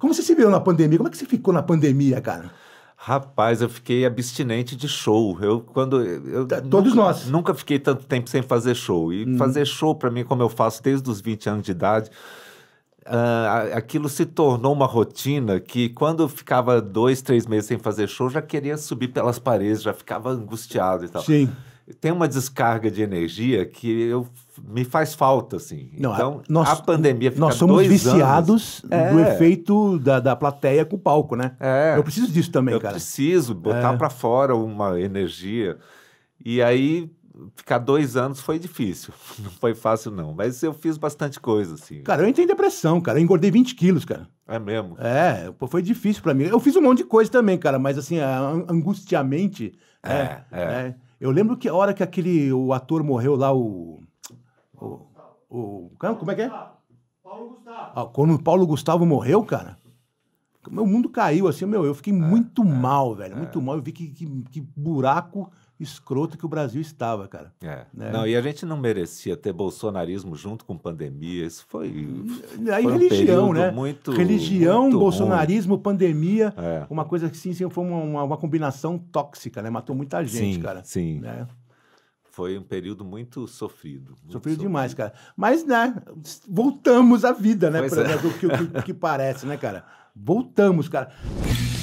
Como você se viu na pandemia? Como é que você ficou na pandemia, cara? Rapaz, eu fiquei abstinente de show. Eu quando eu tá, todos nunca, nós nunca fiquei tanto tempo sem fazer show e hum. fazer show para mim é como eu faço desde os 20 anos de idade uh, aquilo se tornou uma rotina que quando ficava dois, três meses sem fazer show, já queria subir pelas paredes, já ficava angustiado e tal. Sim. Tem uma descarga de energia que eu, me faz falta, assim. Não, então, nós, a pandemia fica Nós somos dois viciados anos. É. no é. efeito da, da plateia com o palco, né? É. Eu preciso disso também, eu cara. Eu preciso botar é. para fora uma energia. E aí ficar dois anos foi difícil. Não foi fácil, não. Mas eu fiz bastante coisa, assim. Cara, eu entrei em depressão, cara. Eu engordei 20 quilos, cara. É mesmo? É, foi difícil para mim. Eu fiz um monte de coisa também, cara, mas assim, angustiamente. Né? É, é, é. Eu lembro que a hora que aquele o ator morreu lá, o. O. o como é que é? Paulo Gustavo. Ah, quando o Paulo Gustavo morreu, cara, meu mundo caiu, assim, meu, eu fiquei é, muito é. mal, velho. É. Muito mal. Eu vi que, que, que buraco escroto que o Brasil estava, cara. É. Né? Não, e a gente não merecia ter bolsonarismo junto com pandemia. Isso foi. Hum, aí foi religião, um né? Muito, religião, muito bolsonarismo, ruim. pandemia. É. Uma coisa que sim, sim foi uma, uma, combinação tóxica, né? Matou muita gente, sim, cara. Sim. Né? Foi um período muito sofrido. Muito sofrido, sofrido, demais, cara. Mas, né, voltamos à vida, né? pra, é. do que, que parece, né, cara? Voltamos, cara.